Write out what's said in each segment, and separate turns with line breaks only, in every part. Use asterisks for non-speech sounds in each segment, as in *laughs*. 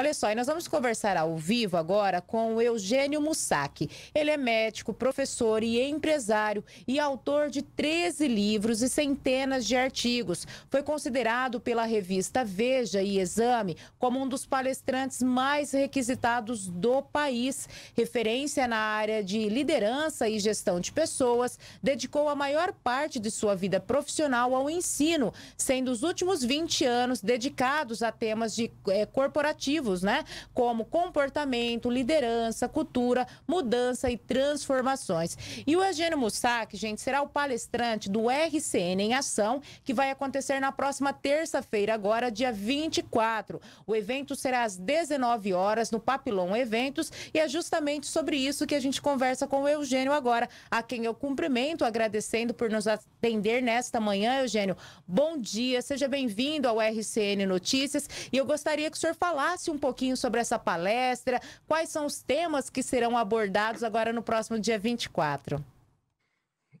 Olha só, e nós vamos conversar ao vivo agora com o Eugênio Mussac. Ele é médico, professor e empresário e autor de 13 livros e centenas de artigos. Foi considerado pela revista Veja e Exame como um dos palestrantes mais requisitados do país. Referência na área de liderança e gestão de pessoas, dedicou a maior parte de sua vida profissional ao ensino, sendo os últimos 20 anos dedicados a temas de, eh, corporativos né? Como comportamento, liderança, cultura, mudança e transformações. E o Eugênio Mussac, gente, será o palestrante do RCN em Ação, que vai acontecer na próxima terça-feira, agora, dia 24. O evento será às 19 horas no Papilon Eventos e é justamente sobre isso que a gente conversa com o Eugênio agora, a quem eu cumprimento, agradecendo por nos atender nesta manhã, Eugênio. Bom dia, seja bem-vindo ao RCN Notícias e eu gostaria que o senhor falasse um pouquinho sobre essa palestra, quais são os temas que serão abordados agora no próximo dia 24.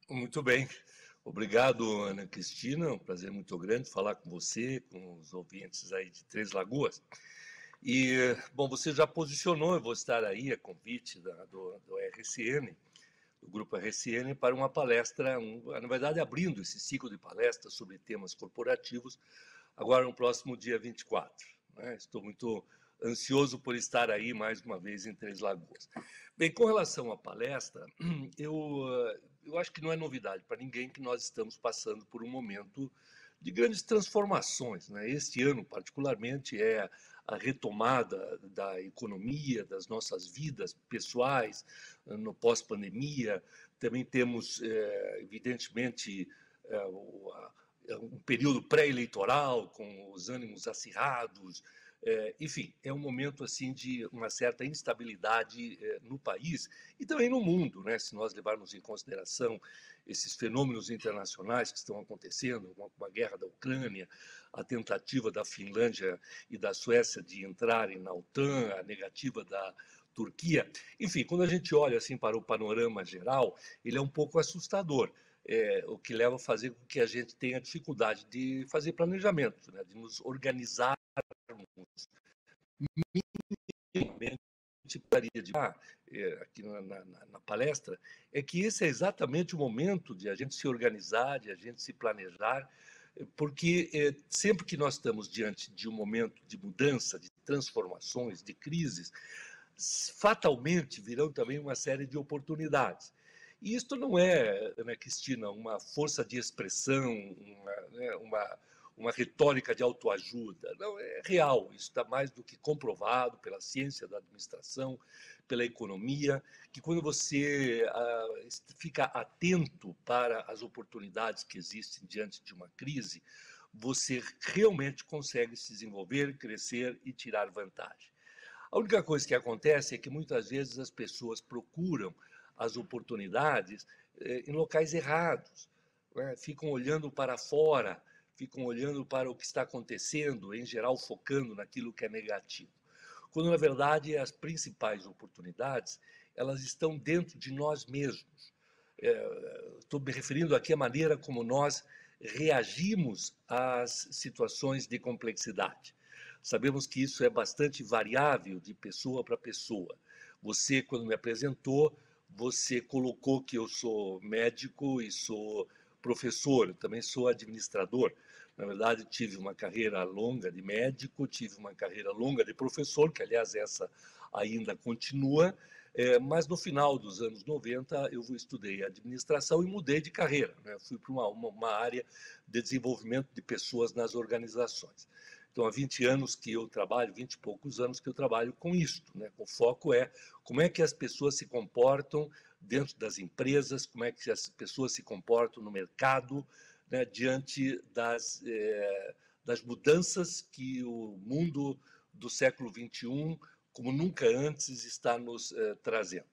Muito bem. Obrigado, Ana Cristina. É um prazer muito grande falar com você, com os ouvintes aí de Três Lagoas. E, bom, você já posicionou, eu vou estar aí a convite da, do, do RCN, do grupo RCN, para uma palestra, um, na verdade, abrindo esse ciclo de palestras sobre temas corporativos, agora no próximo dia 24. Né? Estou muito ansioso por estar aí mais uma vez em Três Lagoas. Bem, com relação à palestra, *clears throat* eu, eh, eu acho que não é novidade para ninguém que nós estamos passando por um momento de grandes transformações. Né? Este ano, particularmente, é a retomada da economia, das nossas vidas pessoais eh, no pós-pandemia. Também temos, eh, evidentemente, é um período pré-eleitoral com os ânimos acirrados. É, enfim, é um momento assim de uma certa instabilidade é, no país e também no mundo, né? Se nós levarmos em consideração esses fenômenos internacionais que estão acontecendo, uma, guerra da Ucrânia, a tentativa da Finlândia e da Suécia de entrarem na OTAN, a negativa da Turquia. Enfim, quando a gente olha assim para o panorama geral, ele é um pouco assustador. É, o que leva a fazer com que a gente tenha dificuldade de fazer planejamento, né? de nos organizar minimamente participaria de eh, aqui na, na, na, palestra é que esse é exatamente o momento de a gente se organizar, de a gente se planejar, porque é, sempre que nós estamos diante de um momento de mudança, de transformações, de crises, fatalmente virão também uma série de oportunidades. E isto não é, Ana Cristina, uma força de expressão, uma, né, uma uma retórica de autoajuda. Não, é real, isso está mais do que comprovado pela ciência da administração, pela economia, que quando você ah, fica atento para as oportunidades que existem diante de uma crise, você realmente consegue se desenvolver, crescer e tirar vantagem. A única coisa que acontece é que muitas vezes as pessoas procuram as oportunidades eh, em locais errados, né? ficam olhando para fora ficam olhando para o que está acontecendo, em geral focando naquilo que é negativo. Quando na verdade as principais oportunidades, elas estão dentro de nós mesmos. Estou é, me referindo aqui à maneira como nós reagimos às situações de complexidade. Sabemos que isso é bastante variável de pessoa para pessoa. Você, quando me apresentou, você colocou que eu sou médico e sou professor, também sou administrador. Na verdade, tive uma carreira longa de médico, tive uma carreira longa de professor, que aliás essa ainda continua, é, mas no final dos anos 90 eu estudei administração e mudei de carreira. Né? Fui para uma, uma, uma área de desenvolvimento de pessoas nas organizações. Então, há 20 anos que eu trabalho, 20 e poucos anos que eu trabalho com isto. Né? O foco é como é que as pessoas se comportam dentro das empresas, como é que as pessoas se comportam no mercado né, diante das, eh, das mudanças que o mundo do século XXI, como nunca antes, está nos eh, trazendo.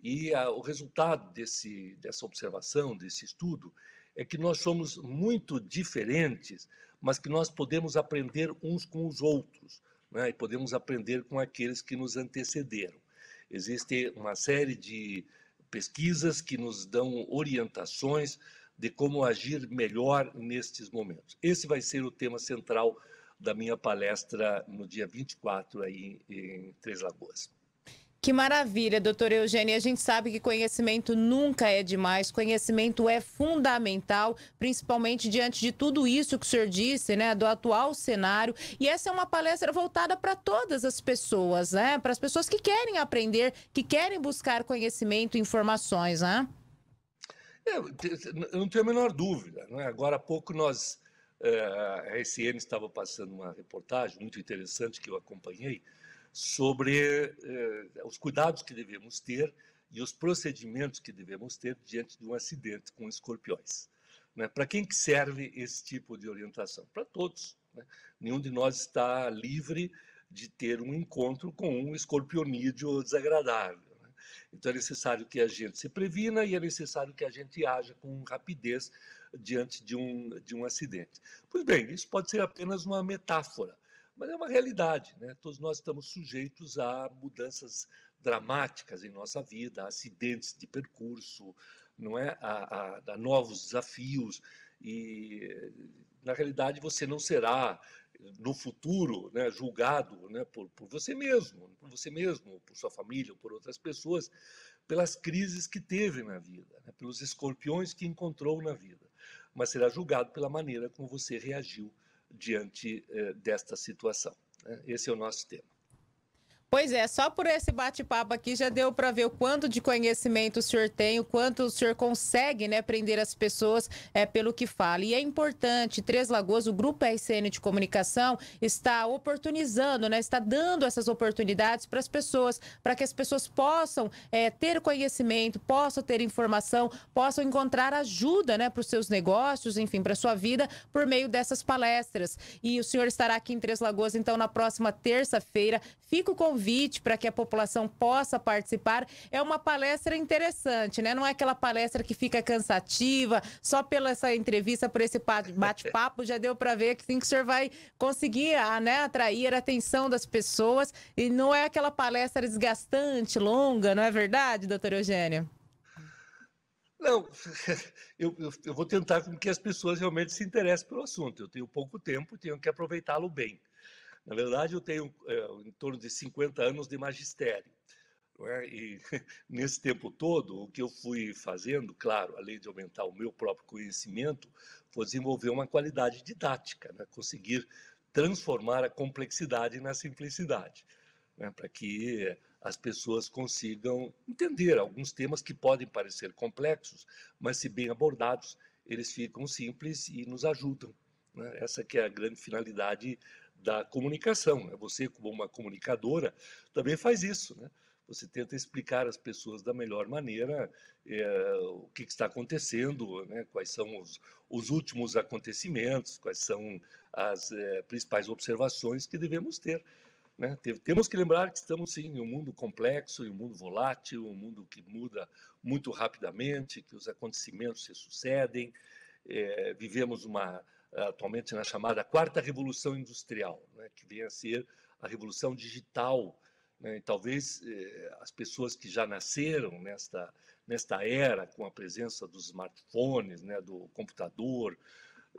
E a, o resultado desse, dessa observação, desse estudo, é que nós somos muito diferentes, mas que nós podemos aprender uns com os outros, né? e podemos aprender com aqueles que nos antecederam. Existe uma série de pesquisas que nos dão orientações de como agir melhor nestes momentos. Esse vai ser o tema central da minha palestra no dia 24 aí em Três Lagoas.
Que maravilha, doutora Eugênia. A gente sabe que conhecimento nunca é demais, conhecimento é fundamental, principalmente diante de tudo isso que o senhor disse, né, do atual cenário. E essa é uma palestra voltada para todas as pessoas, né? Para as pessoas que querem aprender, que querem buscar conhecimento e informações, né?
Eu, eu não tenho a menor dúvida. Né? Agora há pouco nós, eh, a SN estava passando uma reportagem muito interessante que eu acompanhei, sobre eh, os cuidados que devemos ter e os procedimentos que devemos ter diante de um acidente com escorpiões. Né? Para quem que serve esse tipo de orientação? Para todos. Né? Nenhum de nós está livre de ter um encontro com um escorpionídeo desagradável. Né? Então é necessário que a gente se previna e é necessário que a gente haja com rapidez diante de um, de um acidente. Pois bem, isso pode ser apenas uma metáfora mas é uma realidade, né? Todos nós estamos sujeitos a mudanças dramáticas em nossa vida, a acidentes de percurso, não é, a, a, a novos desafios e na realidade você não será no futuro né, julgado né, por, por você mesmo, por você mesmo, por sua família, por outras pessoas, pelas crises que teve na vida, né, pelos escorpiões que encontrou na vida, mas será julgado pela maneira como você reagiu diante eh, desta situação. Né? Esse é o nosso tema.
Pois é, só por esse bate-papo aqui já deu para ver o quanto de conhecimento o senhor tem, o quanto o senhor consegue né, prender as pessoas é, pelo que fala. E é importante, Três Lagoas, o Grupo RCN de Comunicação, está oportunizando, né, está dando essas oportunidades para as pessoas, para que as pessoas possam é, ter conhecimento, possam ter informação, possam encontrar ajuda né, para os seus negócios, enfim, para a sua vida, por meio dessas palestras. E o senhor estará aqui em Três Lagoas, então, na próxima terça-feira. Fico o convite para que a população possa participar. É uma palestra interessante, né? Não é aquela palestra que fica cansativa, só pela essa entrevista, por esse *laughs* bate-papo, já deu para ver que sim, que o senhor vai conseguir ah, né, atrair a atenção das pessoas e não é aquela palestra desgastante, longa, não é verdade, doutor Eugênio?
Não, *laughs* eu, eu, eu, vou tentar com que as pessoas realmente se interessem pelo assunto. Eu tenho pouco tempo e tenho que aproveitá-lo bem. Na verdade, eu tenho é, em torno de 50 anos de magistério. É? E *laughs* nesse tempo todo, o que eu fui fazendo, claro, além de aumentar o meu próprio conhecimento, foi desenvolver uma qualidade didática, né? conseguir transformar a complexidade na simplicidade, né? para que as pessoas consigam entender alguns temas que podem parecer complexos, mas se bem abordados, eles ficam simples e nos ajudam. Né? Essa que é a grande finalidade da comunicação. Né? Você, como uma comunicadora, também faz isso. Né? Você tenta explicar às pessoas da melhor maneira é, o que, que, está acontecendo, né? quais são os, os, últimos acontecimentos, quais são as é, principais observações que devemos ter. Né? Temos que lembrar que estamos sim, em um mundo complexo, em um mundo volátil, um mundo que muda muito rapidamente, que os acontecimentos se sucedem, é, vivemos uma eh, atualmente na chamada quarta revolução industrial, né, que vem a ser a revolução digital. Né, e talvez eh, as pessoas que já nasceram nesta, nesta era, com a presença dos smartphones, né, do computador,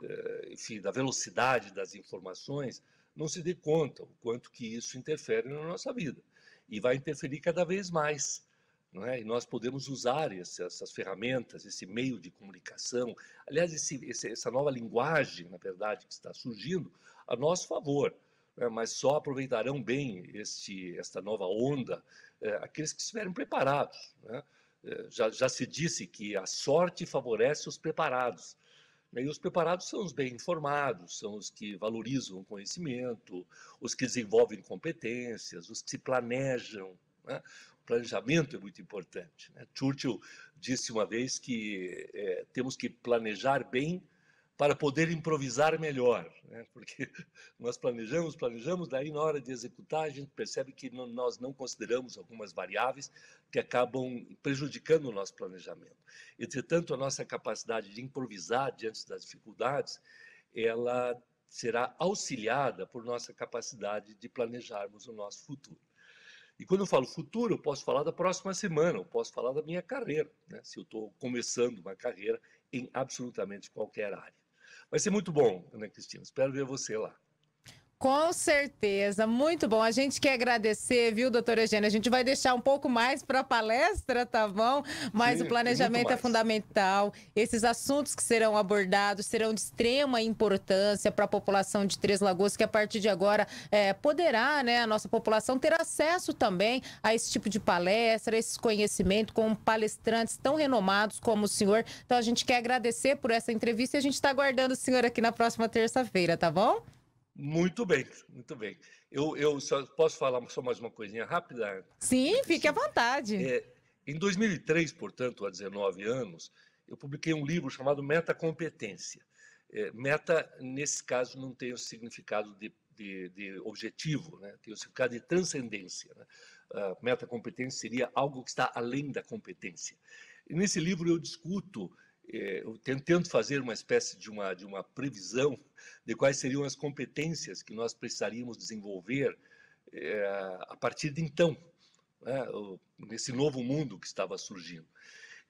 eh, enfim, da velocidade das informações, não se dê conta o quanto que isso interfere na nossa vida. E vai interferir cada vez mais não é? E nós podemos usar essas, essas ferramentas, esse meio de comunicação, aliás, esse, esse, essa nova linguagem, na verdade, que está surgindo, a nosso favor. É? Mas só aproveitarão bem este, esta nova onda é, aqueles que estiverem preparados. Né? Eh, já, já, se disse que a sorte favorece os preparados. Né? E os preparados são os bem informados, são os que valorizam o conhecimento, os que desenvolvem competências, os que se planejam, né? planejamento é muito importante. Né? Churchill disse uma vez que é, temos que planejar bem para poder improvisar melhor, né? porque *laughs* nós planejamos, planejamos, daí na hora de executar a gente percebe que não, nós não consideramos algumas variáveis que acabam prejudicando o nosso planejamento. Entretanto, a nossa capacidade de improvisar diante das dificuldades, ela será auxiliada por nossa capacidade de planejarmos o nosso futuro. E quando eu falo futuro, eu posso falar da próxima semana, eu posso falar da minha carreira, né? se eu estou começando uma carreira em absolutamente qualquer área. Vai ser muito bom, Ana Cristina. Espero ver você lá.
Com certeza, muito bom. A gente quer agradecer, viu, doutora Eugênia? A gente vai deixar um pouco mais para a palestra, tá bom? Mas Sim, o planejamento é fundamental. Esses assuntos que serão abordados serão de extrema importância para a população de Três Lagoas, que a partir de agora é, poderá, né, a nossa população ter acesso também a esse tipo de palestra, esse conhecimento com palestrantes tão renomados como o senhor. Então a gente quer agradecer por essa entrevista e a gente está aguardando o senhor aqui na próxima terça-feira, tá bom? Muito bem,
muito bem. Eu, eu posso falar só mais uma coisinha rápida?
Sim, fique à vontade.
É, em 2003, portanto, há 19 anos, eu publiquei um livro chamado Metacompetência. É, meta, nesse caso, não tem o significado de, de, de objetivo, né? tem o significado de transcendência. Né? Uh, metacompetência seria algo que está além da competência. E nesse livro eu discuto eh, tentando fazer uma espécie de uma, de uma previsão de quais seriam as competências que nós precisaríamos desenvolver é, a partir de então, né, nesse novo mundo que estava surgindo.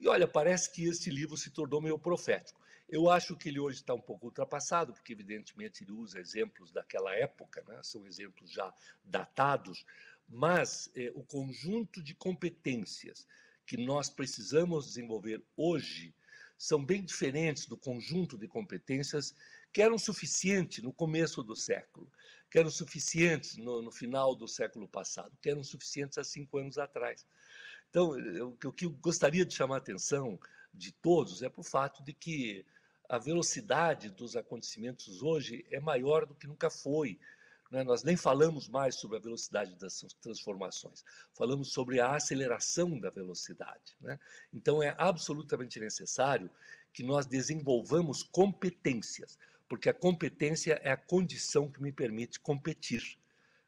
E olha, parece que esse livro se tornou meio profético. Eu acho que ele hoje está um pouco ultrapassado, porque, evidentemente, ele usa exemplos daquela época, né, são exemplos já datados, mas é, o conjunto de competências que nós precisamos desenvolver hoje são bem diferentes do conjunto de competências que eram suficientes no começo do século, que eram suficientes no, no final do século passado, que eram suficientes há cinco anos atrás. Então, eu, o que eu gostaria de chamar a atenção de todos é para o fato de que a velocidade dos acontecimentos hoje é maior do que nunca foi né? Nós nem falamos mais sobre a velocidade das transformações, falamos sobre a aceleração da velocidade. Né? Então, é absolutamente necessário que nós desenvolvamos competências, porque a competência é a condição que me permite competir,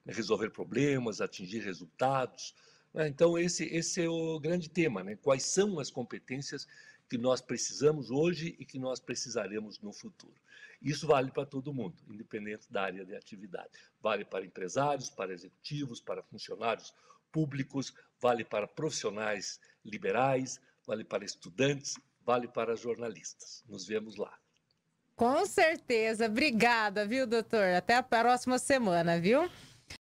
né? resolver problemas, atingir resultados. Né. Então, esse, esse é o grande tema: né, quais são as competências que nós precisamos hoje e que nós precisaremos no futuro. Isso vale para todo mundo, independente da área de atividade. Vale para empresários, para executivos, para funcionários públicos, vale para profissionais liberais, vale para estudantes, vale para jornalistas. Nos vemos lá.
Com certeza. Obrigada, viu, doutor? Até a próxima semana, viu?